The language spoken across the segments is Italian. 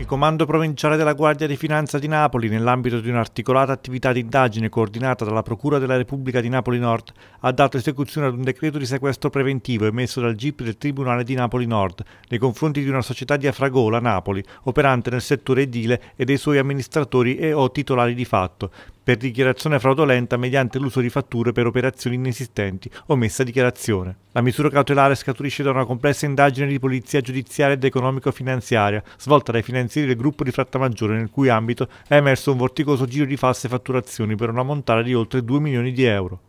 Il Comando Provinciale della Guardia di Finanza di Napoli, nell'ambito di un'articolata attività di indagine coordinata dalla Procura della Repubblica di Napoli Nord, ha dato esecuzione ad un decreto di sequestro preventivo emesso dal GIP del Tribunale di Napoli Nord nei confronti di una società di Afragola, Napoli, operante nel settore edile e dei suoi amministratori e o titolari di fatto, per dichiarazione fraudolenta mediante l'uso di fatture per operazioni inesistenti, omessa dichiarazione. La misura cautelare scaturisce da una complessa indagine di polizia giudiziaria ed economico-finanziaria, svolta dai finanzieri del gruppo di Frattamaggiore, nel cui ambito è emerso un vorticoso giro di false fatturazioni per una montata di oltre 2 milioni di euro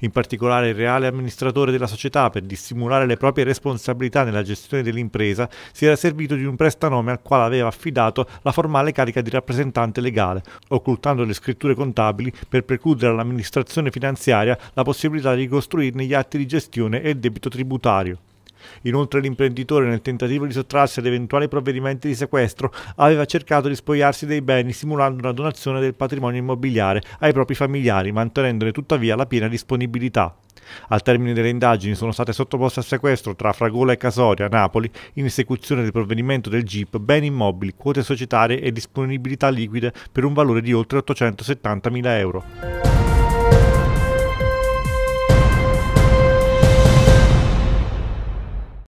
in particolare il reale amministratore della società per dissimulare le proprie responsabilità nella gestione dell'impresa, si era servito di un prestanome al quale aveva affidato la formale carica di rappresentante legale, occultando le scritture contabili per precludere all'amministrazione finanziaria la possibilità di ricostruirne gli atti di gestione e il debito tributario. Inoltre l'imprenditore, nel tentativo di sottrarsi ad eventuali provvedimenti di sequestro, aveva cercato di spogliarsi dei beni simulando una donazione del patrimonio immobiliare ai propri familiari, mantenendone tuttavia la piena disponibilità. Al termine delle indagini sono state sottoposte a sequestro tra Fragola e Casoria, Napoli, in esecuzione del provvedimento del GIP, beni immobili, quote societarie e disponibilità liquide per un valore di oltre 870.000 euro.